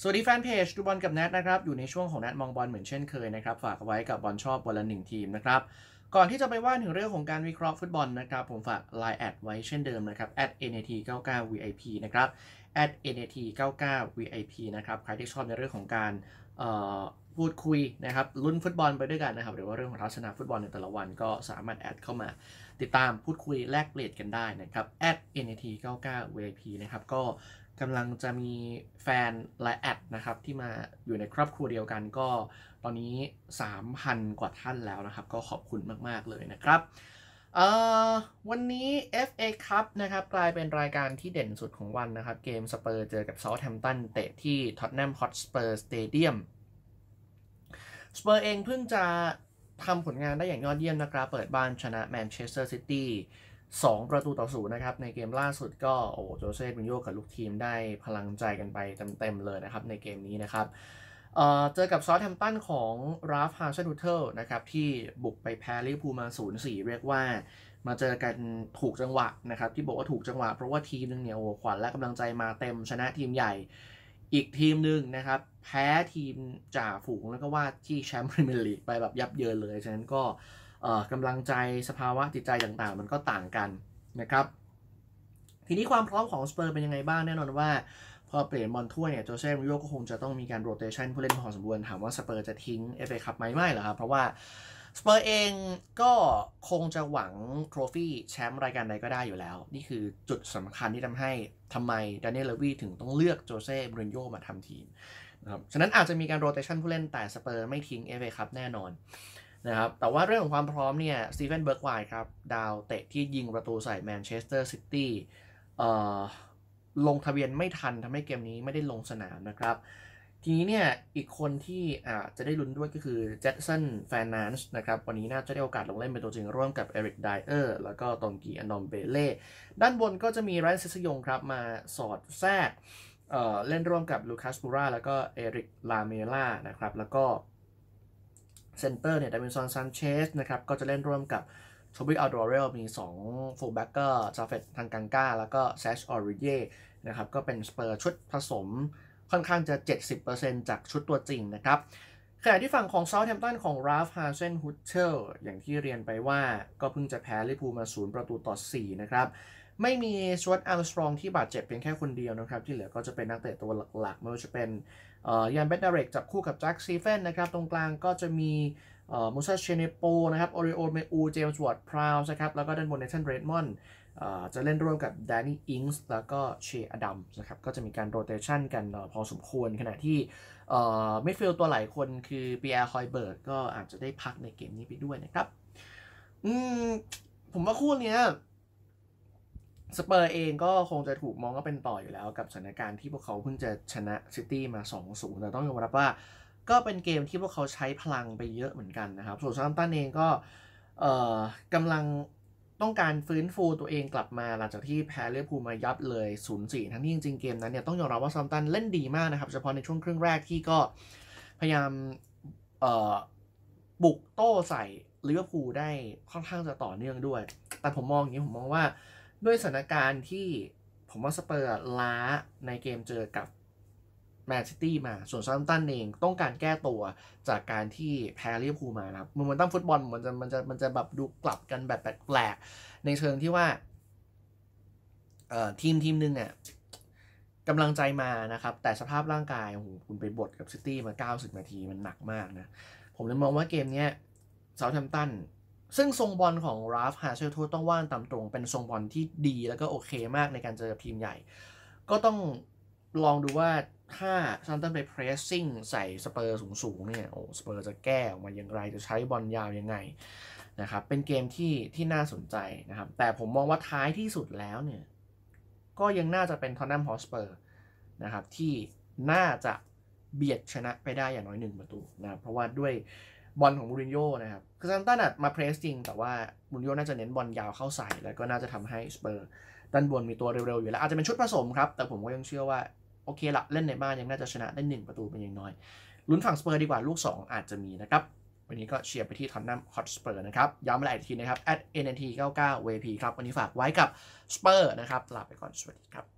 สวัสดีแฟนเพจดูบอลกับแนทนะครับอยู่ในช่วงของแนทมองบอลเหมือนเช่นเคยนะครับฝากไว้กับบอลชอบบอลละหนึ่งทีมนะครับก่อนที่จะไปว่าถึงเรื่องของการวิเคราะห์ฟุตบอลนะครับผมฝาก Line แอดไว้เช่นเดิมนะครับ @nat99vip นะครับ @nat99vip นะครับใครที่ชอบในเรื่องของการพูดคุยนะครับลุ้นฟุตบอลไปด้วยกันนะครับหรือว่าเรื่องของเราชนะฟุตบอลในแต่ละวันก็สามารถแอดเข้ามาติดตามพูดคุยแลกเปลี่ยนกันได้นะครับแอด nat 99 vip นะครับก็กำลังจะมีแฟนและแอดนะครับที่มาอยู่ในครอบครัวเดียวกันก็ตอนนี้ 3,000 กว่าท่านแล้วนะครับ ก็ขอบคุณมาก ๆ เลยนะครับวันนี้ FA Cup นะครับกลายเป็นรายการที่เด่นสุดของวันนะครับเกมสเปอร์เจอกับซาท์แฮมป์ตันเตะที่ท็อตแนมฮอตสเปอร์สเตเดียมสเปอร์เองเพิ่งจะทำผลงานได้อย่างยอดเยี่ยมนะครับ เปิดบ้านชนะแมนเชสเตอร์ซิตี้2ประตูต่อศูนย์นะครับ ในเกมล่าสุดก็โอ้โจเซ่บินโยกับลูกทีมได้พลังใจกันไปเต็มๆเลยนะครับในเกมนี้นะครับ เจอกับซอสแฮมตันของราฟฮาร์ชดูเทลนะครับ ที่บุกไปแพ้ลิเวอร์พูลมา0-4 เรียกว่ามาเจอกันถูกจังหวะนะครับ ที่บอกว่าถูกจังหวะเพราะว่าทีมนึงเนี่ยโอ้ขวัญและกำลังใจมาเต็มชนะทีมใหญ่อีกทีมหนึ่งนะครับ แพ้ทีมจ่าฝูง แล้วก็ว่าที่แชมป์พรีเมียร์ลีกไปแบบยับเยินเลยฉะนั้นก็กำลังใจสภาวะจิตใจต่างๆ มันก็ต่างกันนะครับ ทีนี้ความพร้อมของสเปอร์เป็นยังไงบ้างแน่นอนว่าพอเปลี่ยนบอลถ้วยเนี่ยโจเซ่มิโยก็คงจะต้องมีการโรเตชันผู้เล่นพอสมควรถามว่าสเปอร์จะทิ้งเอฟเอคัพไหมไม่หรอครับเพราะว่าสเปอร์เองก็คงจะหวังโทรฟี่แชมป์รายการใดก็ได้อยู่แล้ว นี่คือจุดสำคัญที่ทำให้ทำไมดานเนีลเลวีถึงต้องเลือกโจเซ่บรูนโยมาทำทีมนะครับฉะนั้นอาจจะมีการโรเตชันผู้เล่นแต่สเปอร์ไม่ทิ้งเอฟเอคัพแน่นอนนะครับแต่ว่าเรื่องของความพร้อมเนี่ยสตีเฟนเบิร์กไวครับดาวเตะที่ยิงประตูใส่แมนเชสเตอร์ซิตี้ลงทะเบียนไม่ทันทำให้เกมนี้ไม่ได้ลงสนามนะครับทีนี้เนี่ย อีกคนที่อาจจะได้ลุ้นด้วยก็คือแจ็คสันแฟนนันส์นะครับ วันนี้น่าจะได้โอกาสลงเล่นเป็นตัวจริงร่วมกับเอริกไดเออร์แล้วก็ตองกีอนอมเบเล่ด้านบนก็จะมีไรซ์เซสยงครับ มาสอดแทรกเเล่นร่วมกับลูคัสบูราแล้วก็เอริกลาเมล่านะครับ แล้วก็เซนเตอร์เนี่ยดามินซอนซันเชสนะครับ ก็จะเล่นร่วมกับโชบิอัลดอเรลมี2ฟูลแบ็กเกอร์ซาเฟตทางกังกาแล้วก็แซชออริเย่นะครับก็เป็นสเปอร์ชุดผสมค่อนข้างจะ 70%จากชุดตัวจริงนะครับ ขณะที่ฝั่งของเซาท์แฮมป์ตันของราฟ ฮาเซนฮุตเชลอย่างที่เรียนไปว่าก็เพิ่งจะแพ้ลิปูมาศูนย์ประตูต่อ 4 นะครับ ไม่มีชวตอาร์สตรองที่บาดเจ็บเพียงแค่คนเดียวนะครับ ที่เหลือก็จะเป็นนักเตะตัวหลักๆไม่ว่าจะเป็นยาน เบดดาเรกจับคู่กับแจ็ค ซีเฟนนะครับ ตรงกลางก็จะมีมูซา เชเนโปนะครับโอริโอเมอูเจมส์วอร์ดพราวส์นะครับแล้วก็ด้านบนเนทันเรดมอนด์จะเล่นร่วมกับแดนนี่อิงส์แล้วก็เชอดัมนะครับก็จะมีการโรเตชันกันพอสมควรขณะที่มิดฟิลตัวหลายคนคือปีแอร์คอยเบิร์ดก็อาจจะได้พักในเกมนี้ไปด้วยนะครับ ผมว่าคู่นี้สเปอร์เองก็คงจะถูกมองว่าเป็นต่ออยู่แล้ว กับสถานการณ์ที่พวกเขาเพิ่งจะชนะซิตี้มา 2-0 แต่ต้องยอมรับว่าก็เป็นเกมที่พวกเขาใช้พลังไปเยอะเหมือนกันนะครับส่วนซาัมตันเองก็กำลังต้องการฟื้นฟูตัวเองกลับมาหลังจากที่แพ้เลือยพูมายับเลย0ูนย์สี่ทั้งที่จริงๆเกมนั้นเนี่ยต้องยอมรับว่าซอมตันเล่นดีมากนะครับ เฉพาะในช่วงครึ่งแรกที่ก็พยายามบุกโต้ใส่ลิเวอร์พูลได้ค่อนข้างจะต่อเนื่องด้วย แต่ผมมองอย่างนี้ผมมองว่าด้วยสถานการณ์ที่ผมว่าสเปอร์ล้าในเกมเจอกับแมนซิตี้มา ส่วนซาร์ตันเองต้องการแก้ตัวจากการที่ แพ้ลิเวอร์พูลมาครับโมเมนตังฟุตบอล มันจะมันจะมันจะแบบดูกลับกันแบบแปลกๆในเชิงที่ว่า เอ่อ ทีมทีมหนึ่งอ่ะกำลังใจมานะครับ แต่สภาพร่างกายโอ้โหคุณไปบดกับซิตี้มา 90นาทีมันหนักมากนะ ผมเลยมองว่าเกมเนี้ยเซาท์แฮม์ตันซึ่งทรงบอลของราฟฮาเชลทูต้องว่านตามตรงเป็นทรงบอลที่ดีแล้วก็โอเคมากในการเจอทีมใหญ่ ก็ต้องลองดูว่าถ้าซันเตอร์ไปเพรสซิ่งใส่สเปอร์สูงๆเนี่ยโอ้สเปอร์จะแก้ออกมาอย่างไรจะใช้บอลยาวยังไงนะครับเป็นเกมที่ที่น่าสนใจนะครับแต่ผมมองว่าท้ายที่สุดแล้วเนี่ยก็ยังน่าจะเป็นทอนนัมฮอสเปอร์นะครับที่น่าจะเบียดชนะไปได้อย่างน้อยหนึ่งประตูนะเพราะว่าด้วยบอลของมูรินโญ่นะครับคือซันต้าน่ะมาเพรสจริงแต่ว่ามูรินโญ่น่าจะเน้นบอลยาวเข้าใส่ แล้วก็น่าจะทำให้สเปอร์ด้านบนมีตัวเร็วๆอยู่แล้วอาจจะเป็นชุดผสมครับ แต่ผมก็ยังเชื่อว่าโอเคละเล่นในบ้านยังน่าจะชนะได้ 1 ประตูเป็นอย่างน้อยลุ้นฝั่งสเปอร์ดีกว่าลูก 2 อาจจะมีนะครับ วันนี้ก็เชียร์ไปที่ทอนนัมฮอตสเปอร์นะครับ ย้ำมาหลายทีนะครับ at nnt 99 vp ครับ วันนี้ฝากไว้กับสเปอร์นะครับลาไปก่อนสวัสดีครับ